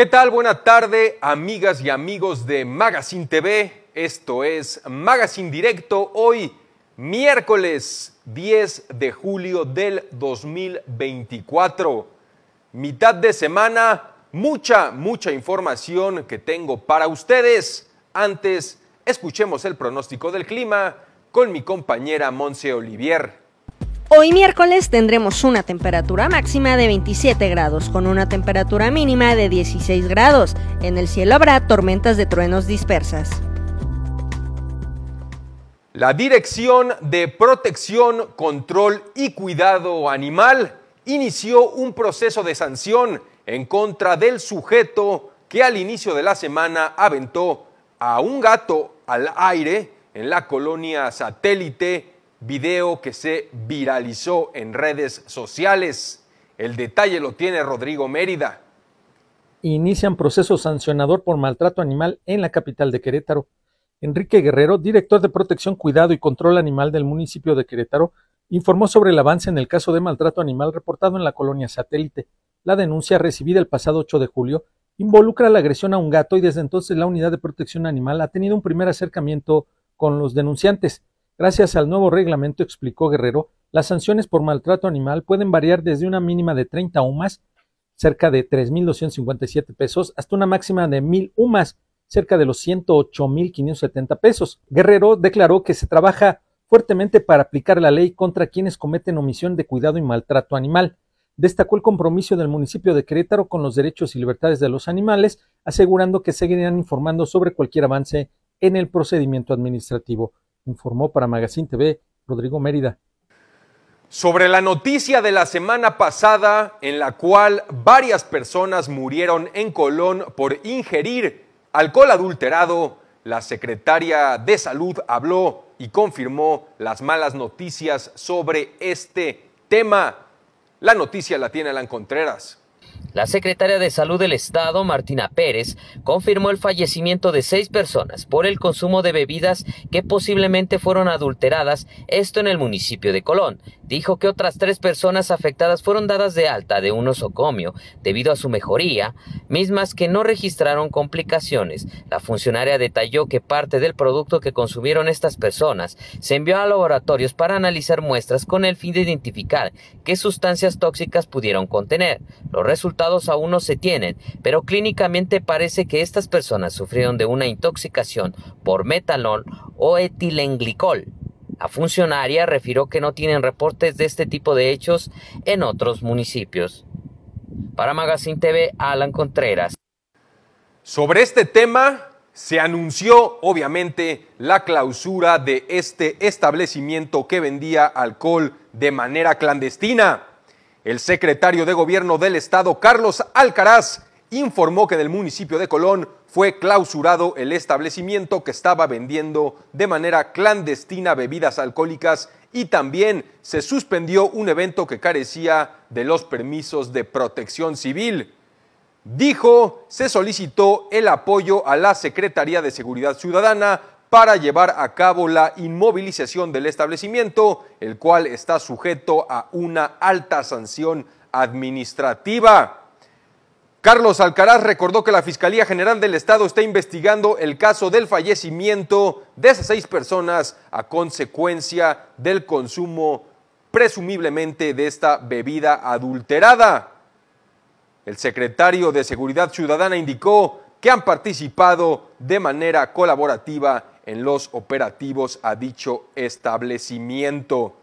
¿Qué tal? Buena tarde, amigas y amigos de Magazine TV. Esto es Magazine Directo hoy, miércoles 10 de julio del 2024. Mitad de semana, mucha, mucha información que tengo para ustedes. Antes, escuchemos el pronóstico del clima con mi compañera Monse Olivier. Hoy miércoles tendremos una temperatura máxima de 27 grados con una temperatura mínima de 16 grados. En el cielo habrá tormentas de truenos dispersas. La Dirección de Protección, Control y Cuidado Animal inició un proceso de sanción en contra del sujeto que al inicio de la semana aventó a un gato al aire en la colonia satélite video que se viralizó en redes sociales. El detalle lo tiene Rodrigo Mérida. Inician proceso sancionador por maltrato animal en la capital de Querétaro. Enrique Guerrero, director de Protección, Cuidado y Control Animal del municipio de Querétaro, informó sobre el avance en el caso de maltrato animal reportado en la colonia satélite. La denuncia recibida el pasado 8 de julio involucra la agresión a un gato y desde entonces la Unidad de Protección Animal ha tenido un primer acercamiento con los denunciantes. Gracias al nuevo reglamento, explicó Guerrero, las sanciones por maltrato animal pueden variar desde una mínima de 30 UMAS, cerca de 3.257 pesos, hasta una máxima de 1.000 UMAS, cerca de los 108.570 pesos. Guerrero declaró que se trabaja fuertemente para aplicar la ley contra quienes cometen omisión de cuidado y maltrato animal. Destacó el compromiso del municipio de Querétaro con los derechos y libertades de los animales, asegurando que seguirán informando sobre cualquier avance en el procedimiento administrativo informó para Magazine TV Rodrigo Mérida. Sobre la noticia de la semana pasada en la cual varias personas murieron en Colón por ingerir alcohol adulterado, la secretaria de salud habló y confirmó las malas noticias sobre este tema. La noticia la tiene Alan Contreras. La secretaria de Salud del Estado, Martina Pérez, confirmó el fallecimiento de seis personas por el consumo de bebidas que posiblemente fueron adulteradas, esto en el municipio de Colón. Dijo que otras tres personas afectadas fueron dadas de alta de un osocomio debido a su mejoría, mismas que no registraron complicaciones. La funcionaria detalló que parte del producto que consumieron estas personas se envió a laboratorios para analizar muestras con el fin de identificar qué sustancias tóxicas pudieron contener. Los resultados aún no se tienen, pero clínicamente parece que estas personas sufrieron de una intoxicación por metanol o etilenglicol. La funcionaria refirió que no tienen reportes de este tipo de hechos en otros municipios. Para Magazine TV, Alan Contreras. Sobre este tema se anunció obviamente la clausura de este establecimiento que vendía alcohol de manera clandestina. El secretario de Gobierno del Estado, Carlos Alcaraz, informó que en el municipio de Colón fue clausurado el establecimiento que estaba vendiendo de manera clandestina bebidas alcohólicas y también se suspendió un evento que carecía de los permisos de protección civil. Dijo, se solicitó el apoyo a la Secretaría de Seguridad Ciudadana para llevar a cabo la inmovilización del establecimiento, el cual está sujeto a una alta sanción administrativa. Carlos Alcaraz recordó que la Fiscalía General del Estado está investigando el caso del fallecimiento de esas seis personas a consecuencia del consumo presumiblemente de esta bebida adulterada. El secretario de Seguridad Ciudadana indicó que han participado de manera colaborativa en los operativos a dicho establecimiento.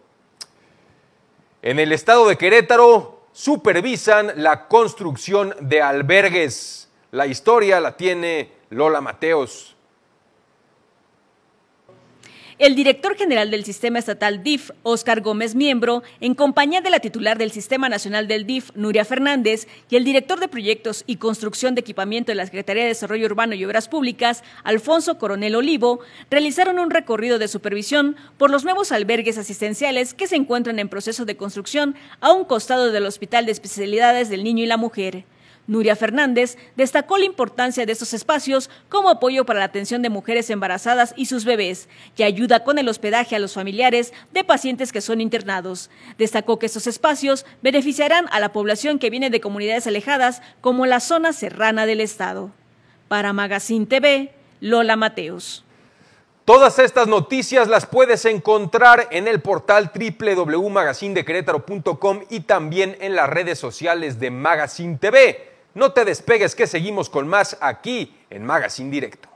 En el estado de Querétaro supervisan la construcción de albergues. La historia la tiene Lola Mateos. El director general del Sistema Estatal DIF, Óscar Gómez Miembro, en compañía de la titular del Sistema Nacional del DIF, Nuria Fernández, y el director de Proyectos y Construcción de Equipamiento de la Secretaría de Desarrollo Urbano y Obras Públicas, Alfonso Coronel Olivo, realizaron un recorrido de supervisión por los nuevos albergues asistenciales que se encuentran en proceso de construcción a un costado del Hospital de Especialidades del Niño y la Mujer. Nuria Fernández destacó la importancia de estos espacios como apoyo para la atención de mujeres embarazadas y sus bebés y ayuda con el hospedaje a los familiares de pacientes que son internados. Destacó que estos espacios beneficiarán a la población que viene de comunidades alejadas como la zona serrana del estado. Para Magazine TV, Lola Mateos. Todas estas noticias las puedes encontrar en el portal www.magazindequerétaro.com y también en las redes sociales de Magazine TV. No te despegues que seguimos con más aquí en Magazine Directo.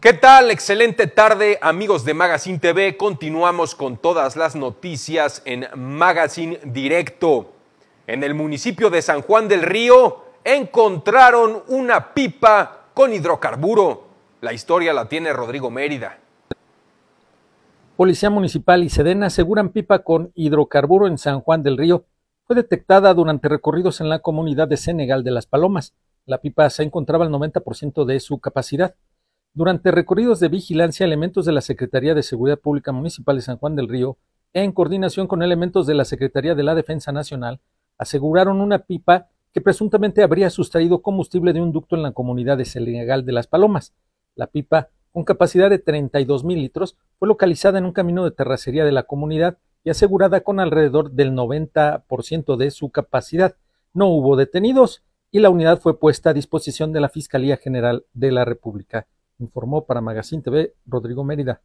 ¿Qué tal? Excelente tarde, amigos de Magazine TV. Continuamos con todas las noticias en Magazine Directo. En el municipio de San Juan del Río, encontraron una pipa con hidrocarburo. La historia la tiene Rodrigo Mérida. Policía Municipal y Sedena aseguran pipa con hidrocarburo en San Juan del Río. Fue detectada durante recorridos en la comunidad de Senegal de Las Palomas. La pipa se encontraba al 90% de su capacidad. Durante recorridos de vigilancia, elementos de la Secretaría de Seguridad Pública Municipal de San Juan del Río, en coordinación con elementos de la Secretaría de la Defensa Nacional, aseguraron una pipa presuntamente habría sustraído combustible de un ducto en la comunidad de Senegal de las Palomas. La pipa, con capacidad de 32 mil litros, fue localizada en un camino de terracería de la comunidad y asegurada con alrededor del 90% de su capacidad. No hubo detenidos y la unidad fue puesta a disposición de la Fiscalía General de la República, informó para Magazine TV Rodrigo Mérida.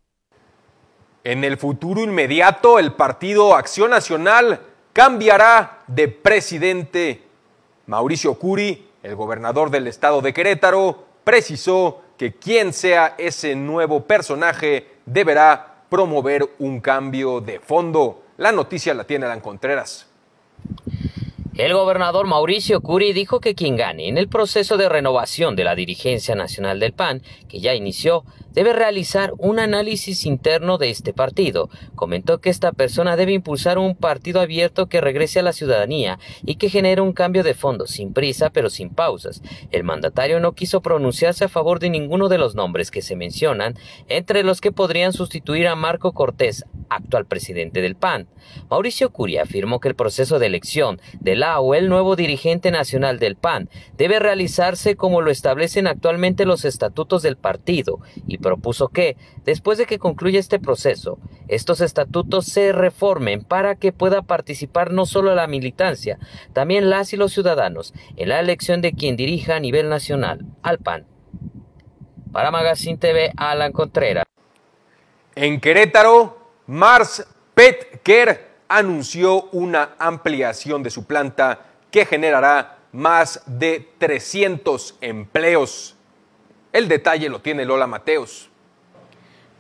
En el futuro inmediato, el partido Acción Nacional cambiará de presidente. Mauricio Curi, el gobernador del estado de Querétaro, precisó que quien sea ese nuevo personaje deberá promover un cambio de fondo. La noticia la tiene Alan Contreras. El gobernador Mauricio Curi dijo que quien gane en el proceso de renovación de la dirigencia nacional del PAN, que ya inició, debe realizar un análisis interno de este partido. Comentó que esta persona debe impulsar un partido abierto que regrese a la ciudadanía y que genere un cambio de fondo, sin prisa pero sin pausas. El mandatario no quiso pronunciarse a favor de ninguno de los nombres que se mencionan, entre los que podrían sustituir a Marco Cortés, actual presidente del PAN. Mauricio Curi afirmó que el proceso de elección del o el nuevo dirigente nacional del PAN, debe realizarse como lo establecen actualmente los estatutos del partido y propuso que, después de que concluya este proceso, estos estatutos se reformen para que pueda participar no solo la militancia, también las y los ciudadanos en la elección de quien dirija a nivel nacional al PAN. Para Magazine TV, Alan Contreras. En Querétaro, Mars Petker anunció una ampliación de su planta que generará más de 300 empleos. El detalle lo tiene Lola Mateos.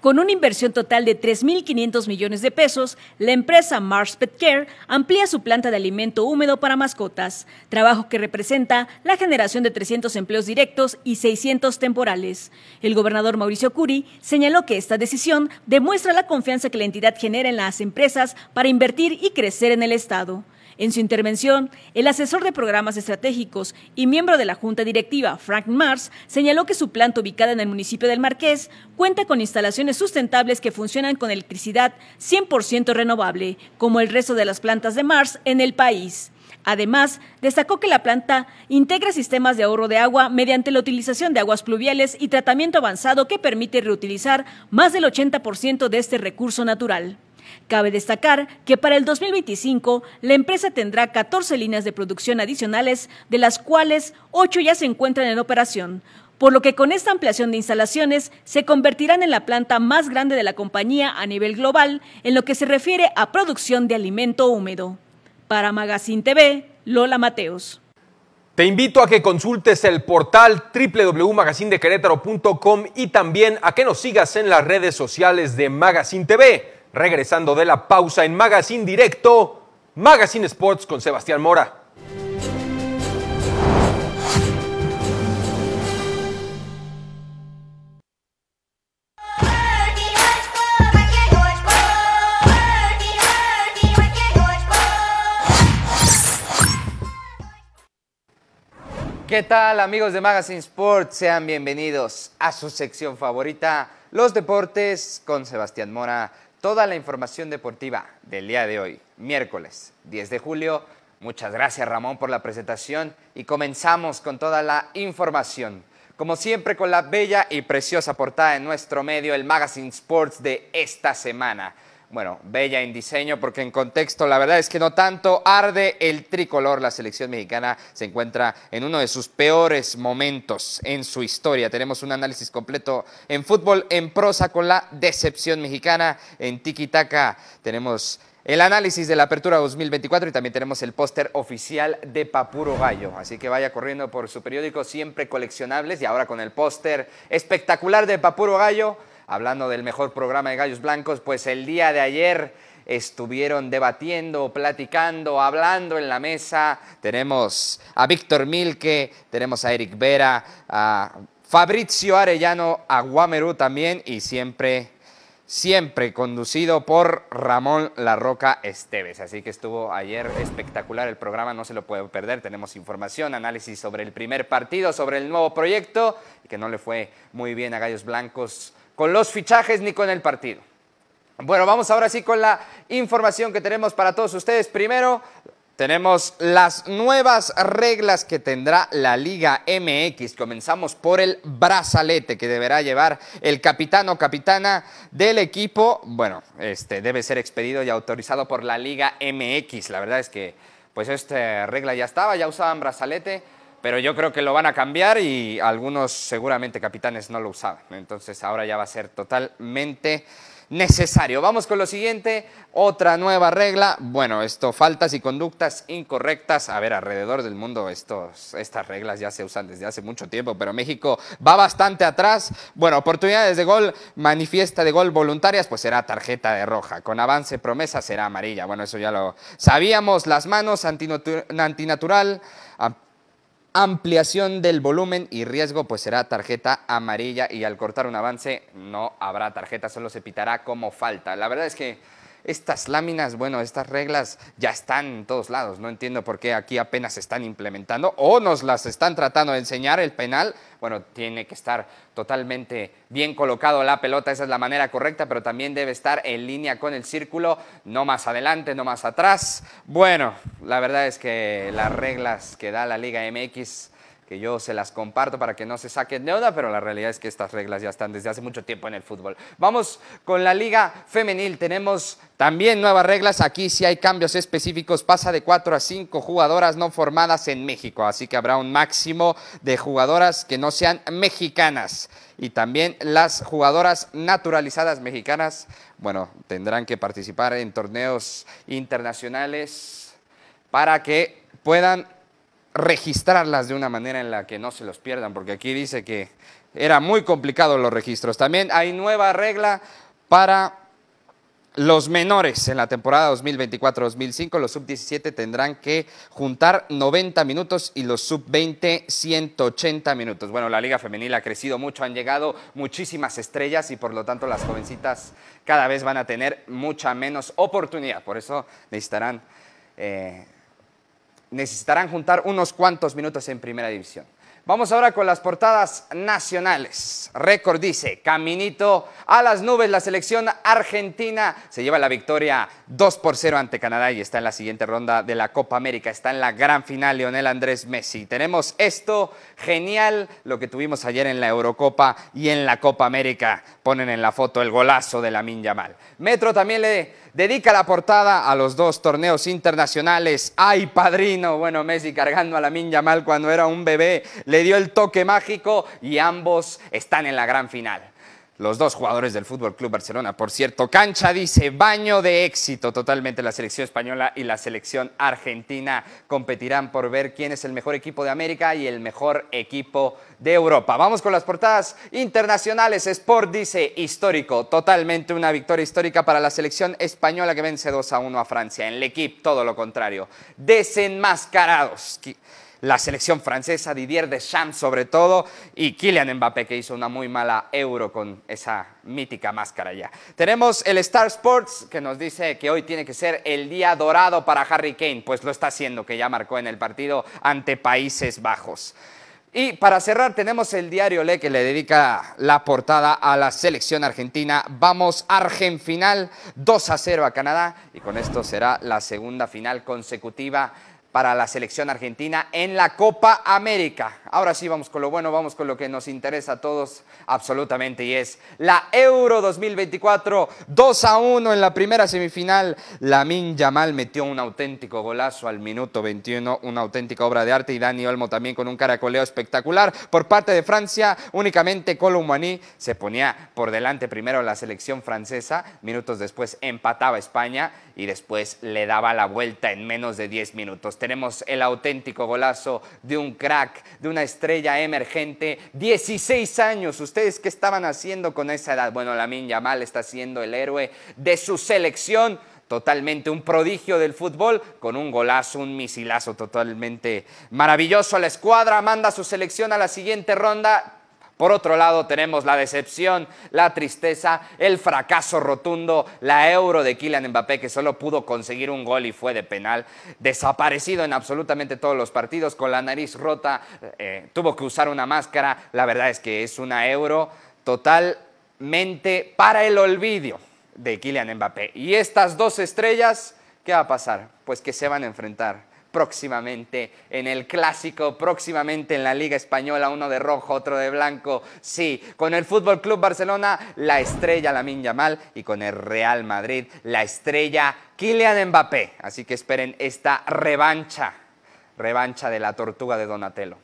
Con una inversión total de 3.500 millones de pesos, la empresa Mars Pet Care amplía su planta de alimento húmedo para mascotas, trabajo que representa la generación de 300 empleos directos y 600 temporales. El gobernador Mauricio Curi señaló que esta decisión demuestra la confianza que la entidad genera en las empresas para invertir y crecer en el Estado. En su intervención, el asesor de programas estratégicos y miembro de la junta directiva, Frank Mars, señaló que su planta ubicada en el municipio del Marqués cuenta con instalaciones sustentables que funcionan con electricidad 100% renovable, como el resto de las plantas de Mars en el país. Además, destacó que la planta integra sistemas de ahorro de agua mediante la utilización de aguas pluviales y tratamiento avanzado que permite reutilizar más del 80% de este recurso natural. Cabe destacar que para el 2025 la empresa tendrá 14 líneas de producción adicionales, de las cuales 8 ya se encuentran en operación, por lo que con esta ampliación de instalaciones se convertirán en la planta más grande de la compañía a nivel global en lo que se refiere a producción de alimento húmedo. Para Magazine TV, Lola Mateos. Te invito a que consultes el portal www.magazindequerétaro.com y también a que nos sigas en las redes sociales de Magazine TV. Regresando de la pausa en Magazine Directo, Magazine Sports con Sebastián Mora. ¿Qué tal amigos de Magazine Sports? Sean bienvenidos a su sección favorita, los deportes con Sebastián Mora toda la información deportiva del día de hoy, miércoles 10 de julio. Muchas gracias Ramón por la presentación y comenzamos con toda la información. Como siempre con la bella y preciosa portada en nuestro medio, el Magazine Sports de esta semana. Bueno, bella en diseño, porque en contexto la verdad es que no tanto arde el tricolor. La selección mexicana se encuentra en uno de sus peores momentos en su historia. Tenemos un análisis completo en fútbol, en prosa con la decepción mexicana, en tiki-taka tenemos el análisis de la apertura 2024 y también tenemos el póster oficial de Papuro Gallo. Así que vaya corriendo por su periódico, siempre coleccionables y ahora con el póster espectacular de Papuro Gallo hablando del mejor programa de Gallos Blancos, pues el día de ayer estuvieron debatiendo, platicando, hablando en la mesa. Tenemos a Víctor Milke, tenemos a Eric Vera, a Fabrizio Arellano, a Guamerú también y siempre siempre conducido por Ramón Larroca Esteves. Así que estuvo ayer espectacular el programa, no se lo puede perder. Tenemos información, análisis sobre el primer partido, sobre el nuevo proyecto, que no le fue muy bien a Gallos Blancos con los fichajes ni con el partido. Bueno, vamos ahora sí con la información que tenemos para todos ustedes. Primero, tenemos las nuevas reglas que tendrá la Liga MX. Comenzamos por el brazalete que deberá llevar el capitán o capitana del equipo. Bueno, este debe ser expedido y autorizado por la Liga MX. La verdad es que pues esta regla ya estaba, ya usaban brazalete pero yo creo que lo van a cambiar y algunos seguramente capitanes no lo usaban. Entonces ahora ya va a ser totalmente necesario. Vamos con lo siguiente, otra nueva regla. Bueno, esto, faltas y conductas incorrectas. A ver, alrededor del mundo estos, estas reglas ya se usan desde hace mucho tiempo, pero México va bastante atrás. Bueno, oportunidades de gol, manifiesta de gol voluntarias, pues será tarjeta de roja. Con avance promesa será amarilla. Bueno, eso ya lo sabíamos. Las manos, antinatural, antinatural ah, ampliación del volumen y riesgo, pues será tarjeta amarilla y al cortar un avance no habrá tarjeta, solo se pitará como falta. La verdad es que estas láminas, bueno, estas reglas ya están en todos lados. No entiendo por qué aquí apenas se están implementando o nos las están tratando de enseñar. El penal, bueno, tiene que estar totalmente bien colocado la pelota, esa es la manera correcta, pero también debe estar en línea con el círculo, no más adelante, no más atrás. Bueno, la verdad es que las reglas que da la Liga MX yo se las comparto para que no se saquen deuda, pero la realidad es que estas reglas ya están desde hace mucho tiempo en el fútbol. Vamos con la liga femenil, tenemos también nuevas reglas, aquí si hay cambios específicos, pasa de cuatro a 5 jugadoras no formadas en México, así que habrá un máximo de jugadoras que no sean mexicanas. Y también las jugadoras naturalizadas mexicanas, bueno, tendrán que participar en torneos internacionales para que puedan registrarlas de una manera en la que no se los pierdan, porque aquí dice que era muy complicado los registros. También hay nueva regla para los menores en la temporada 2024-2005, los sub-17 tendrán que juntar 90 minutos y los sub-20 180 minutos. Bueno, la liga femenil ha crecido mucho, han llegado muchísimas estrellas y por lo tanto las jovencitas cada vez van a tener mucha menos oportunidad. Por eso necesitarán eh, necesitarán juntar unos cuantos minutos en primera división. Vamos ahora con las portadas nacionales. Récord dice, caminito a las nubes, la selección argentina se lleva la victoria 2 por 0 ante Canadá y está en la siguiente ronda de la Copa América, está en la gran final Lionel Andrés Messi. Tenemos esto, genial, lo que tuvimos ayer en la Eurocopa y en la Copa América. Ponen en la foto el golazo de la Yamal. Metro también le dedica la portada a los dos torneos internacionales. ¡Ay, padrino! Bueno, Messi cargando a la Yamal cuando era un bebé le dio el toque mágico y ambos están en la gran final los dos jugadores del Fútbol Club Barcelona. Por cierto, Cancha dice baño de éxito totalmente la selección española y la selección argentina competirán por ver quién es el mejor equipo de América y el mejor equipo de Europa. Vamos con las portadas internacionales. Sport dice histórico, totalmente una victoria histórica para la selección española que vence 2 a 1 a Francia. En el equipo todo lo contrario. Desenmascarados la selección francesa, Didier Deschamps sobre todo, y Kylian Mbappé que hizo una muy mala euro con esa mítica máscara ya. Tenemos el Star Sports que nos dice que hoy tiene que ser el día dorado para Harry Kane, pues lo está haciendo, que ya marcó en el partido ante Países Bajos. Y para cerrar tenemos el diario Le que le dedica la portada a la selección argentina. Vamos Argen final 2 a 0 a Canadá y con esto será la segunda final consecutiva para la selección argentina en la Copa América. Ahora sí, vamos con lo bueno, vamos con lo que nos interesa a todos absolutamente y es la Euro 2024 2 a 1 en la primera semifinal. Lamin Yamal metió un auténtico golazo al minuto 21, una auténtica obra de arte y Dani Olmo también con un caracoleo espectacular. Por parte de Francia, únicamente Colomani se ponía por delante primero la selección francesa, minutos después empataba España y después le daba la vuelta en menos de 10 minutos. Tenemos el auténtico golazo de un crack, de una estrella emergente, 16 años. ¿Ustedes qué estaban haciendo con esa edad? Bueno, Lamin Yamal está siendo el héroe de su selección totalmente un prodigio del fútbol, con un golazo, un misilazo totalmente maravilloso. La escuadra manda su selección a la siguiente ronda. Por otro lado tenemos la decepción, la tristeza, el fracaso rotundo, la euro de Kylian Mbappé que solo pudo conseguir un gol y fue de penal, desaparecido en absolutamente todos los partidos, con la nariz rota, eh, tuvo que usar una máscara, la verdad es que es una euro totalmente para el olvido de Kylian Mbappé. Y estas dos estrellas, ¿qué va a pasar? Pues que se van a enfrentar próximamente en el clásico, próximamente en la Liga Española, uno de rojo, otro de blanco. Sí, con el Fútbol Club Barcelona, la estrella Lamin Yamal y con el Real Madrid, la estrella Kylian Mbappé. Así que esperen esta revancha, revancha de la tortuga de Donatello.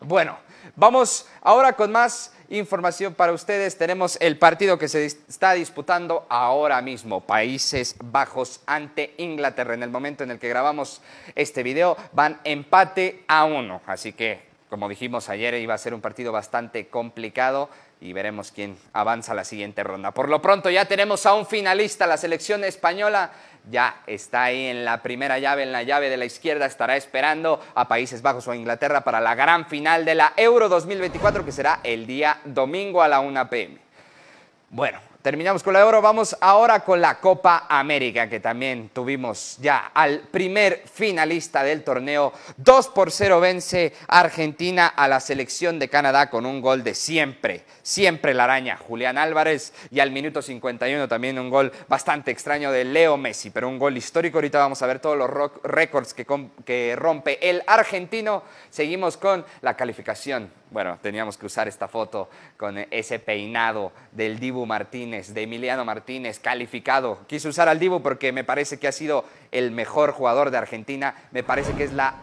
Bueno, vamos ahora con más información para ustedes. Tenemos el partido que se está disputando ahora mismo, Países Bajos ante Inglaterra. En el momento en el que grabamos este video van empate a uno. Así que, como dijimos ayer, iba a ser un partido bastante complicado y veremos quién avanza a la siguiente ronda. Por lo pronto ya tenemos a un finalista, la selección española ya está ahí en la primera llave, en la llave de la izquierda, estará esperando a Países Bajos o a Inglaterra para la gran final de la Euro 2024 que será el día domingo a la 1 pm. Bueno, Terminamos con la de oro, vamos ahora con la Copa América, que también tuvimos ya al primer finalista del torneo. 2 por 0 vence Argentina a la selección de Canadá con un gol de siempre, siempre la araña, Julián Álvarez, y al minuto 51 también un gol bastante extraño de Leo Messi, pero un gol histórico. Ahorita vamos a ver todos los récords que rompe el argentino. Seguimos con la calificación bueno, teníamos que usar esta foto con ese peinado del Dibu Martínez, de Emiliano Martínez, calificado. Quise usar al Dibu porque me parece que ha sido el mejor jugador de Argentina, me parece que es la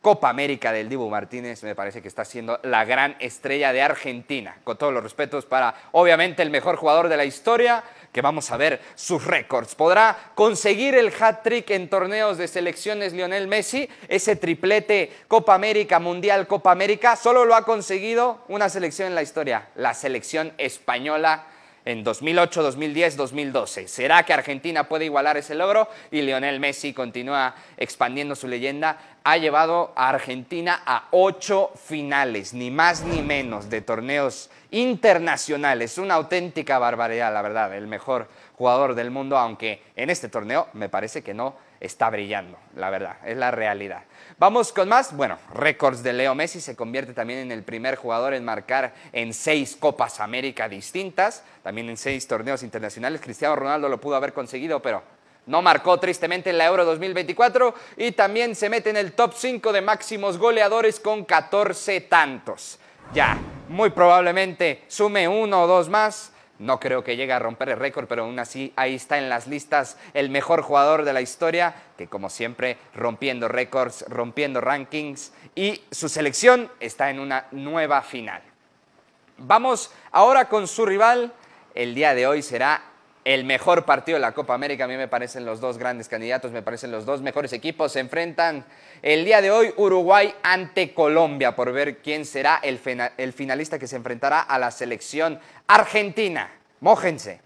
Copa América del Dibu Martínez, me parece que está siendo la gran estrella de Argentina, con todos los respetos para, obviamente, el mejor jugador de la historia, que vamos a ver sus récords. ¿Podrá conseguir el hat-trick en torneos de selecciones Lionel Messi? Ese triplete Copa América, Mundial, Copa América, solo lo ha conseguido una selección en la historia, la selección española en 2008, 2010, 2012. ¿Será que Argentina puede igualar ese logro? Y Lionel Messi continúa expandiendo su leyenda. Ha llevado a Argentina a ocho finales, ni más ni menos, de torneos internacional. Es una auténtica barbaridad, la verdad, el mejor jugador del mundo, aunque en este torneo me parece que no está brillando, la verdad, es la realidad. Vamos con más, bueno, récords de Leo Messi, se convierte también en el primer jugador en marcar en seis Copas América distintas, también en seis torneos internacionales. Cristiano Ronaldo lo pudo haber conseguido, pero no marcó tristemente en la Euro 2024 y también se mete en el top 5 de máximos goleadores con 14 tantos. Ya, muy probablemente sume uno o dos más. No creo que llegue a romper el récord, pero aún así ahí está en las listas el mejor jugador de la historia, que como siempre rompiendo récords, rompiendo rankings y su selección está en una nueva final. Vamos ahora con su rival. El día de hoy será el mejor partido de la Copa América. A mí me parecen los dos grandes candidatos, me parecen los dos mejores equipos. Se enfrentan el día de hoy Uruguay ante Colombia por ver quién será el, finalista que se enfrentará a la selección argentina. Mójense.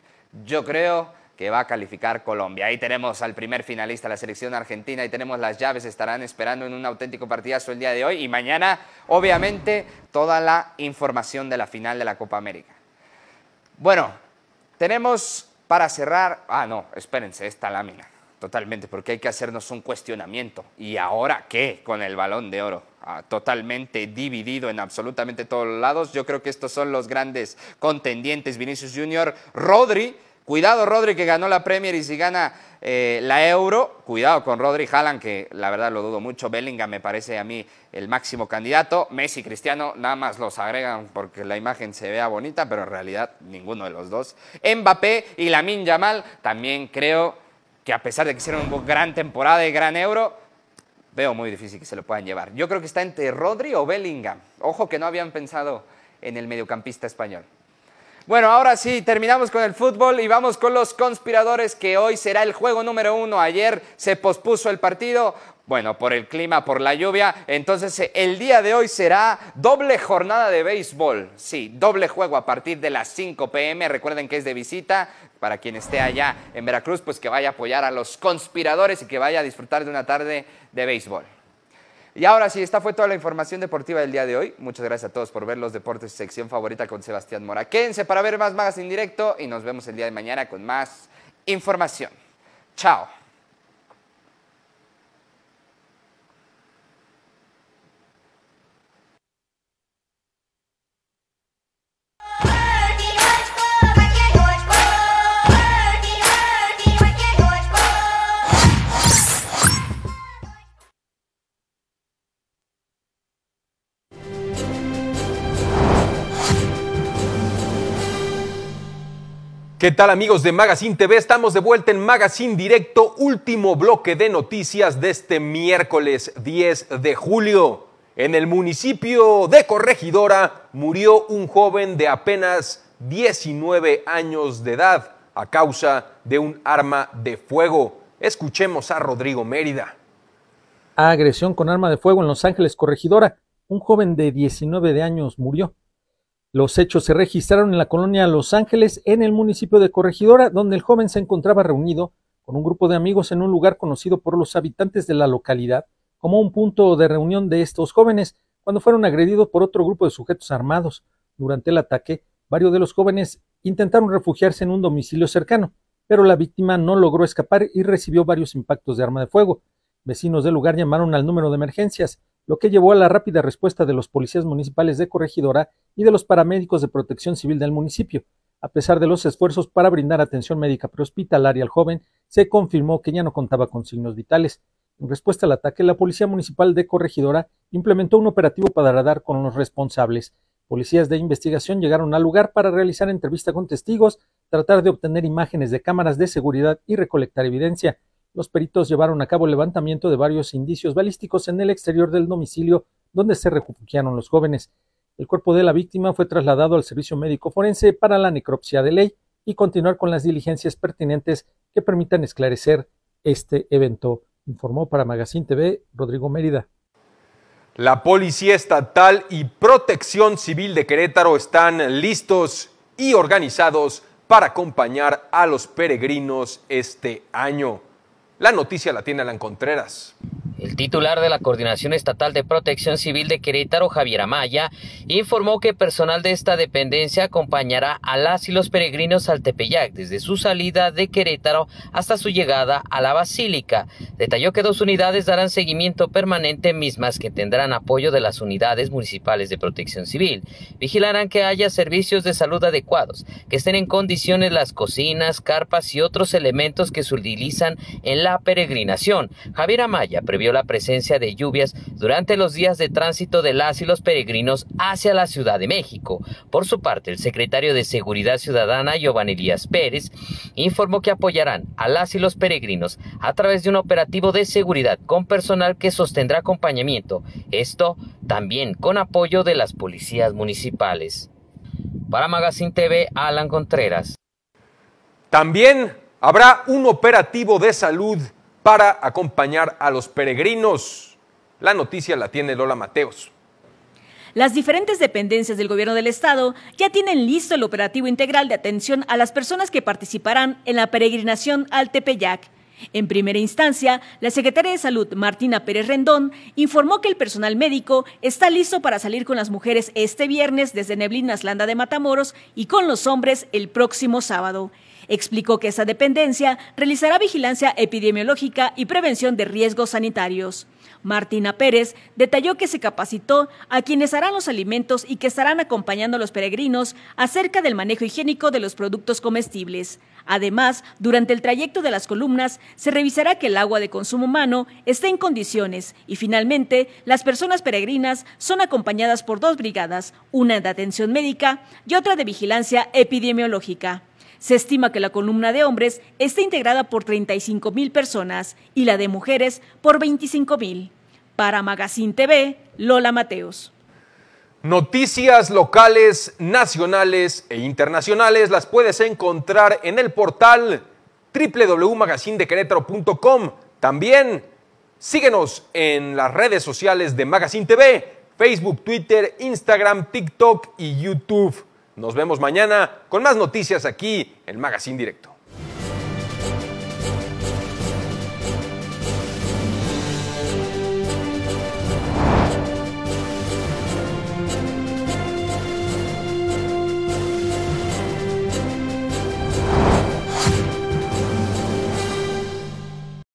Yo creo que va a calificar Colombia. Ahí tenemos al primer finalista, la selección argentina, y tenemos las llaves, estarán esperando en un auténtico partidazo el día de hoy y mañana, obviamente, toda la información de la final de la Copa América. Bueno, tenemos para cerrar, ah, no, espérense, esta lámina, totalmente, porque hay que hacernos un cuestionamiento. ¿Y ahora qué con el balón de oro? Ah, totalmente dividido en absolutamente todos los lados. Yo creo que estos son los grandes contendientes. Vinicius Junior, Rodri, Cuidado Rodri que ganó la Premier y si gana eh, la Euro, cuidado con Rodri Haaland, que la verdad lo dudo mucho, Bellingham me parece a mí el máximo candidato, Messi Cristiano nada más los agregan porque la imagen se vea bonita, pero en realidad ninguno de los dos. Mbappé y Lamin Yamal también creo que a pesar de que hicieron una gran temporada y gran Euro, veo muy difícil que se lo puedan llevar. Yo creo que está entre Rodri o Bellingham. Ojo que no habían pensado en el mediocampista español. Bueno, ahora sí, terminamos con el fútbol y vamos con los conspiradores, que hoy será el juego número uno. Ayer se pospuso el partido, bueno, por el clima, por la lluvia. Entonces, el día de hoy será doble jornada de béisbol. Sí, doble juego a partir de las 5 pm. Recuerden que es de visita. Para quien esté allá en Veracruz, pues que vaya a apoyar a los conspiradores y que vaya a disfrutar de una tarde de béisbol. Y ahora sí, esta fue toda la información deportiva del día de hoy. Muchas gracias a todos por ver los deportes, sección favorita con Sebastián Mora. Quédense para ver más en Directo y nos vemos el día de mañana con más información. Chao. ¿Qué tal amigos de Magazine TV? Estamos de vuelta en Magazine Directo, último bloque de noticias de este miércoles 10 de julio. En el municipio de Corregidora murió un joven de apenas 19 años de edad a causa de un arma de fuego. Escuchemos a Rodrigo Mérida. agresión con arma de fuego en Los Ángeles, Corregidora, un joven de 19 de años murió los hechos se registraron en la colonia Los Ángeles, en el municipio de Corregidora, donde el joven se encontraba reunido con un grupo de amigos en un lugar conocido por los habitantes de la localidad como un punto de reunión de estos jóvenes, cuando fueron agredidos por otro grupo de sujetos armados. Durante el ataque, varios de los jóvenes intentaron refugiarse en un domicilio cercano, pero la víctima no logró escapar y recibió varios impactos de arma de fuego. Vecinos del lugar llamaron al número de emergencias lo que llevó a la rápida respuesta de los policías municipales de Corregidora y de los paramédicos de protección civil del municipio. A pesar de los esfuerzos para brindar atención médica prehospitalaria al joven, se confirmó que ya no contaba con signos vitales. En respuesta al ataque, la Policía Municipal de Corregidora implementó un operativo para dar con los responsables. Policías de investigación llegaron al lugar para realizar entrevista con testigos, tratar de obtener imágenes de cámaras de seguridad y recolectar evidencia los peritos llevaron a cabo el levantamiento de varios indicios balísticos en el exterior del domicilio donde se refugiaron los jóvenes. El cuerpo de la víctima fue trasladado al servicio médico forense para la necropsia de ley y continuar con las diligencias pertinentes que permitan esclarecer este evento, informó para Magazine TV Rodrigo Mérida. La Policía Estatal y Protección Civil de Querétaro están listos y organizados para acompañar a los peregrinos este año. La noticia la tiene Alan Contreras. El titular de la Coordinación Estatal de Protección Civil de Querétaro, Javier Amaya, informó que personal de esta dependencia acompañará a las y los peregrinos al Tepeyac desde su salida de Querétaro hasta su llegada a la Basílica. Detalló que dos unidades darán seguimiento permanente mismas que tendrán apoyo de las unidades municipales de protección civil. Vigilarán que haya servicios de salud adecuados, que estén en condiciones las cocinas, carpas y otros elementos que se utilizan en la peregrinación. Javier Amaya previó la presencia de lluvias durante los días de tránsito de las y los peregrinos hacia la Ciudad de México. Por su parte, el secretario de Seguridad Ciudadana, Giovanni Elías Pérez, informó que apoyarán a las y los peregrinos a través de un operativo de seguridad con personal que sostendrá acompañamiento, esto también con apoyo de las policías municipales. Para Magazine TV, Alan Contreras. También habrá un operativo de salud para acompañar a los peregrinos. La noticia la tiene Lola Mateos. Las diferentes dependencias del gobierno del estado ya tienen listo el operativo integral de atención a las personas que participarán en la peregrinación al Tepeyac. En primera instancia, la secretaria de Salud, Martina Pérez Rendón, informó que el personal médico está listo para salir con las mujeres este viernes desde Neblinas Landa de Matamoros y con los hombres el próximo sábado. Explicó que esa dependencia realizará vigilancia epidemiológica y prevención de riesgos sanitarios. Martina Pérez detalló que se capacitó a quienes harán los alimentos y que estarán acompañando a los peregrinos acerca del manejo higiénico de los productos comestibles. Además, durante el trayecto de las columnas se revisará que el agua de consumo humano esté en condiciones y finalmente las personas peregrinas son acompañadas por dos brigadas, una de atención médica y otra de vigilancia epidemiológica. Se estima que la columna de hombres está integrada por 35 mil personas y la de mujeres por 25 mil. Para Magazine TV, Lola Mateos. Noticias locales, nacionales e internacionales las puedes encontrar en el portal www.magazindecretro.com. También síguenos en las redes sociales de Magazine TV, Facebook, Twitter, Instagram, TikTok y YouTube. Nos vemos mañana con más noticias aquí en Magazine Directo.